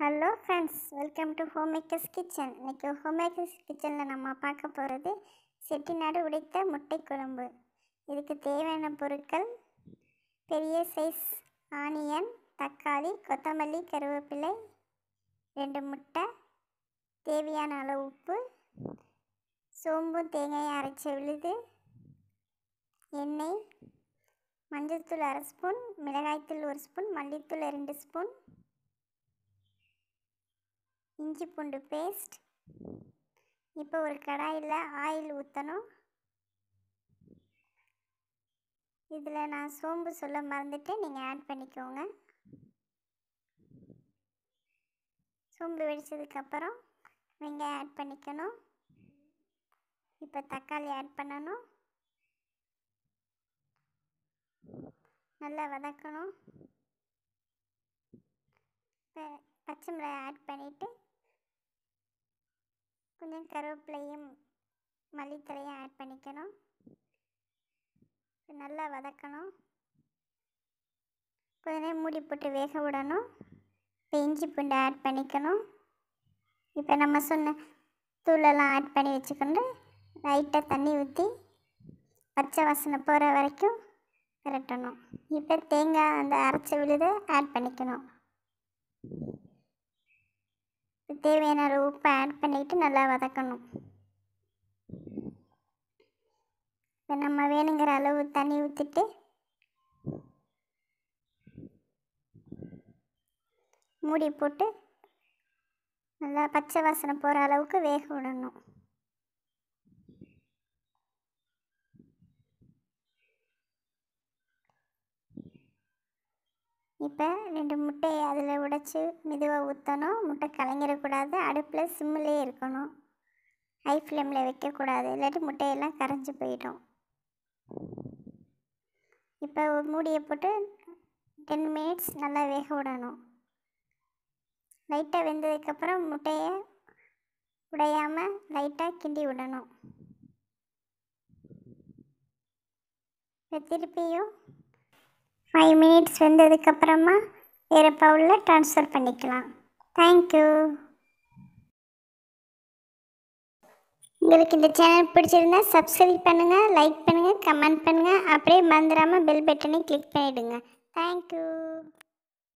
hello friends welcome to home makers kitchen இன்றைக்கி home makers கிச்சனில் நம்ம பார்க்க போகிறது செட்டிநாடு உடைத்த முட்டை குழம்பு இதுக்கு தேவையான பொருட்கள் பெரிய சைஸ் ஆனியன் தக்காளி கொத்தமல்லி கருவேப்பிலை ரெண்டு முட்டை தேவையான அளவு உப்பு சோம்பு தேங்காய் அரைச்ச விழுது எண்ணெய் மஞ்சள் தூள் அரை ஸ்பூன் மிளகாய்த்தூள் ஒரு ஸ்பூன் மல்லித்தூள் ரெண்டு ஸ்பூன் இஞ்சி பூண்டு பேஸ்ட் இப்போ ஒரு கடாயில் ஆயில் ஊற்றணும் இதில் நான் சோம்பு சொல்ல மறந்துட்டு நீங்கள் ஆட் பண்ணிக்கோங்க சோம்பு வெடித்ததுக்கப்புறம் வெங்காயம் ஆட் பண்ணிக்கணும் இப்போ தக்காளி ஆட் பண்ணணும் நல்லா வதக்கணும் பச்சை மிளகாய் ஆட் பண்ணிவிட்டு வெங்காயம் கருவேப்பிலையும் மல்லித்தழையும் ஆட் பண்ணிக்கணும் நல்லா வதக்கணும் கொஞ்ச நேரம் மூடி போட்டு வேக விடணும் இப்போ இஞ்சி பூண்டு ஆட் பண்ணிக்கணும் இப்போ நம்ம சொன்ன தூளெல்லாம் ஆட் பண்ணி வச்சுக்கொண்டு லைட்டாக தண்ணி ஊற்றி பச்சை வாசனை போகிற வரைக்கும் விரட்டணும் இப்போ தேங்காய் அந்த அரைச்ச விழுதை ஆட் பண்ணிக்கணும் தேவையான அளவு உப்பை ஆட் பண்ணிக்கிட்டு நல்லா வதக்கணும் இப்போ நம்ம வேணுங்கிற அளவு தண்ணி ஊற்றிட்டு மூடி போட்டு நல்லா பச்சை வாசனை போகிற அளவுக்கு வேக விடணும் இப்போ ரெண்டு முட்டையை அதில் உடைச்சி மெதுவாக ஊற்றணும் முட்டை கலங்கிடக்கூடாது அடுப்பில் சிம்மிலே இருக்கணும் ஹை ஃப்ளேமில் வைக்கக்கூடாது இல்லாட்டி முட்டையெல்லாம் கரைஞ்சி போயிடும் இப்போ மூடியை போட்டு டென் மினிட்ஸ் நல்லா வேக விடணும் லைட்டாக வெந்ததுக்கப்புறம் முட்டையை உடையாமல் லைட்டாக கிண்டி விடணும் இப்போ திருப்பியும் ஃபைவ் மினிட்ஸ் வெந்ததுக்கப்புறமா வேறு பவுலில் ட்ரான்ஸ்ஃபர் பண்ணிக்கலாம் தேங்க்யூ உங்களுக்கு இந்த சேனல் பிடிச்சிருந்தா சப்ஸ்கிரைப் பண்ணுங்கள் லைக் பண்ணுங்கள் கமெண்ட் பண்ணுங்கள் அப்படியே மறந்துடாமல் பெல் பட்டனை கிளிக் பண்ணிவிடுங்க தேங்க்யூ